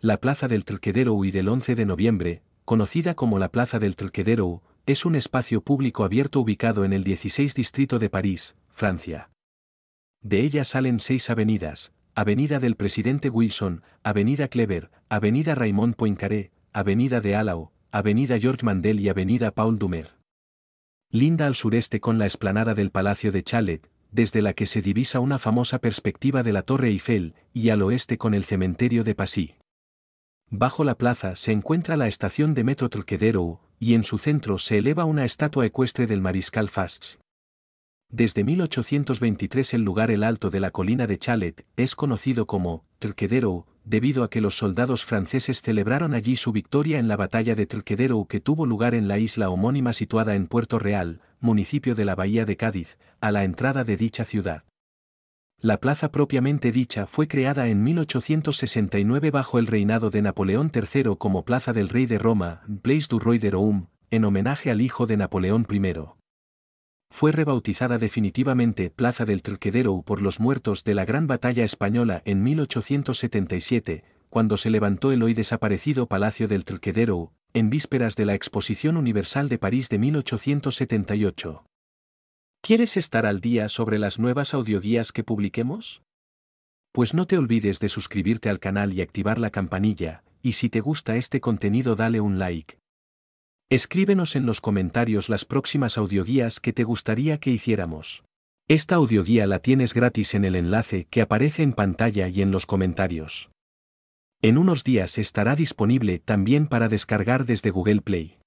La Plaza del Trquedero y del 11 de noviembre, conocida como la Plaza del Trquedero, es un espacio público abierto ubicado en el 16 distrito de París, Francia. De ella salen seis avenidas, Avenida del Presidente Wilson, Avenida Kleber, Avenida Raymond Poincaré, Avenida de Alao, Avenida George Mandel y Avenida Paul Dumer. Linda al sureste con la esplanada del Palacio de Chalet, desde la que se divisa una famosa perspectiva de la Torre Eiffel, y al oeste con el cementerio de Passy. Bajo la plaza se encuentra la estación de metro Trocadero y en su centro se eleva una estatua ecuestre del mariscal Fast. Desde 1823 el lugar el alto de la colina de Chalet es conocido como Trocadero debido a que los soldados franceses celebraron allí su victoria en la batalla de Trocadero que tuvo lugar en la isla homónima situada en Puerto Real, municipio de la bahía de Cádiz, a la entrada de dicha ciudad. La plaza propiamente dicha fue creada en 1869 bajo el reinado de Napoleón III como Plaza del Rey de Roma, Place du Roi de Rome, en homenaje al hijo de Napoleón I. Fue rebautizada definitivamente Plaza del Trquedero por los muertos de la Gran Batalla Española en 1877, cuando se levantó el hoy desaparecido Palacio del Trquedero, en vísperas de la Exposición Universal de París de 1878. ¿Quieres estar al día sobre las nuevas audioguías que publiquemos? Pues no te olvides de suscribirte al canal y activar la campanilla, y si te gusta este contenido dale un like. Escríbenos en los comentarios las próximas audioguías que te gustaría que hiciéramos. Esta audioguía la tienes gratis en el enlace que aparece en pantalla y en los comentarios. En unos días estará disponible también para descargar desde Google Play.